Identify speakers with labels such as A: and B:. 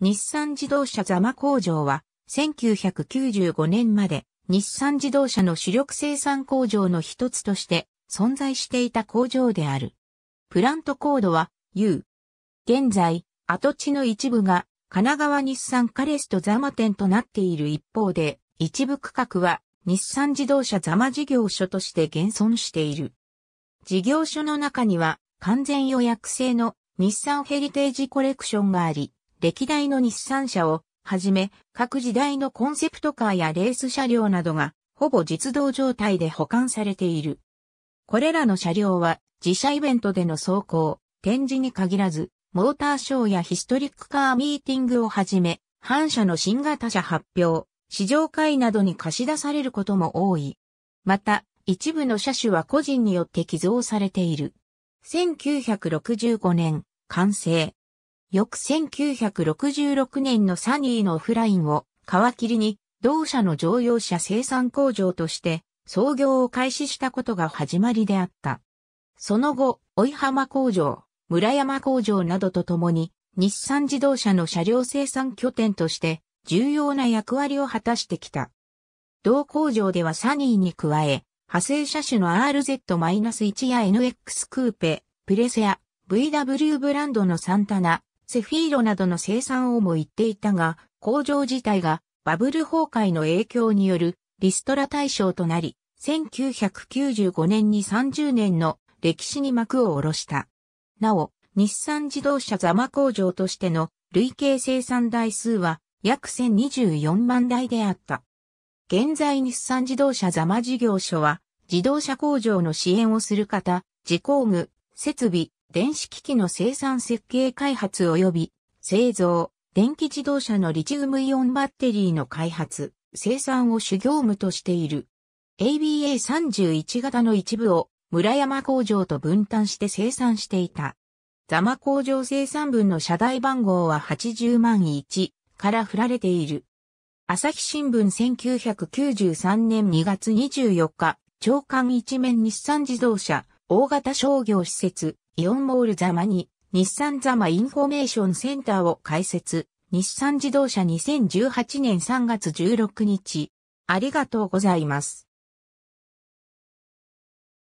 A: 日産自動車座間工場は、1995年まで日産自動車の主力生産工場の一つとして存在していた工場である。プラントコードは U。現在、跡地の一部が神奈川日産カレストザマ店となっている一方で、一部区画は日産自動車ザマ事業所として現存している。事業所の中には完全予約制の日産ヘリテージコレクションがあり、歴代の日産車をはじめ、各時代のコンセプトカーやレース車両などが、ほぼ実動状態で保管されている。これらの車両は、自社イベントでの走行、展示に限らず、モーターショーやヒストリックカーミーティングをはじめ、反社の新型車発表、試乗会などに貸し出されることも多い。また、一部の車種は個人によって寄贈されている。1965年、完成。翌1966年のサニーのオフラインを皮切りに同社の乗用車生産工場として創業を開始したことが始まりであった。その後、追浜工場、村山工場などとともに日産自動車の車両生産拠点として重要な役割を果たしてきた。同工場ではサニーに加え、派生車種の RZ-1 や NX クーペ、プレセア、VW ブランドのサンタナ、セフィーロなどの生産をも言っていたが、工場自体がバブル崩壊の影響によるリストラ対象となり、1995年に30年の歴史に幕を下ろした。なお、日産自動車ザマ工場としての累計生産台数は約1024万台であった。現在日産自動車ザマ事業所は自動車工場の支援をする方、自工具、設備、電子機器の生産設計開発及び製造、電気自動車のリチウムイオンバッテリーの開発、生産を主業務としている。ABA31 型の一部を村山工場と分担して生産していた。ザマ工場生産分の社代番号は80万1から振られている。朝日新聞1993年2月24日、長官一面日産自動車、大型商業施設、イオンモールザマに日産ザマインフォメーションセンターを開設。日産自動車2018年3月16日。ありがとうございます。